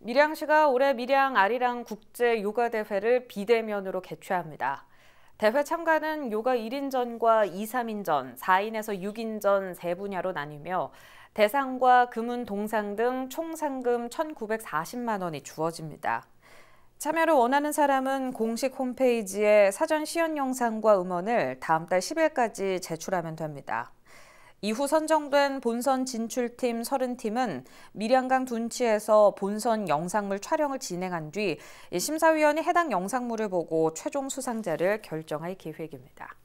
밀양시가 올해 밀양 아리랑 국제 요가 대회를 비대면으로 개최합니다. 대회 참가는 요가 1인전과 2, 3인전, 4인에서 6인전 세 분야로 나뉘며 대상과 금은 동상 등 총 상금 1,940만 원이 주어집니다. 참여를 원하는 사람은 공식 홈페이지에 사전 시연 영상과 음원을 다음 달 10일까지 제출하면 됩니다. 이후 선정된 본선 진출팀 30팀은 밀양강 둔치에서 본선 영상물 촬영을 진행한 뒤 심사위원이 해당 영상물을 보고 최종 수상자를 결정할 계획입니다.